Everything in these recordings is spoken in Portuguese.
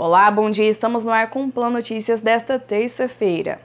Olá, bom dia. Estamos no ar com o Plano Notícias desta terça-feira.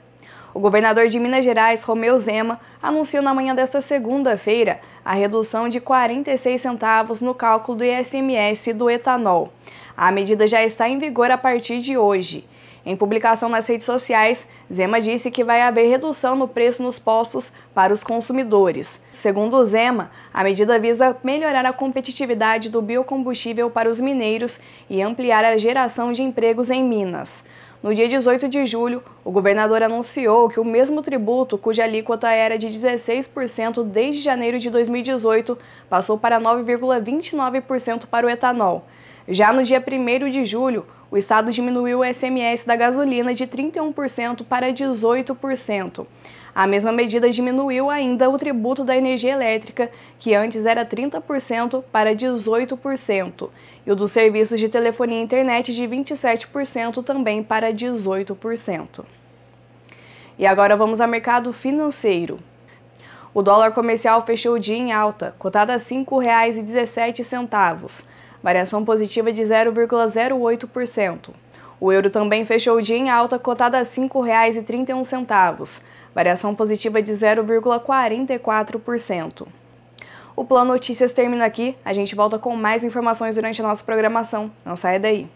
O governador de Minas Gerais, Romeu Zema, anunciou na manhã desta segunda-feira a redução de 46 centavos no cálculo do ISMS do etanol. A medida já está em vigor a partir de hoje. Em publicação nas redes sociais, Zema disse que vai haver redução no preço nos postos para os consumidores. Segundo Zema, a medida visa melhorar a competitividade do biocombustível para os mineiros e ampliar a geração de empregos em Minas. No dia 18 de julho, o governador anunciou que o mesmo tributo, cuja alíquota era de 16% desde janeiro de 2018, passou para 9,29% para o etanol. Já no dia 1 de julho, o Estado diminuiu o SMS da gasolina de 31% para 18%. A mesma medida diminuiu ainda o tributo da energia elétrica, que antes era 30% para 18%, e o dos serviços de telefonia e internet de 27% também para 18%. E agora vamos ao mercado financeiro. O dólar comercial fechou o dia em alta, cotado a R$ 5,17 variação positiva de 0,08%. O euro também fechou o dia em alta, cotada a R$ 5,31, variação positiva de 0,44%. O Plano Notícias termina aqui. A gente volta com mais informações durante a nossa programação. Não saia daí.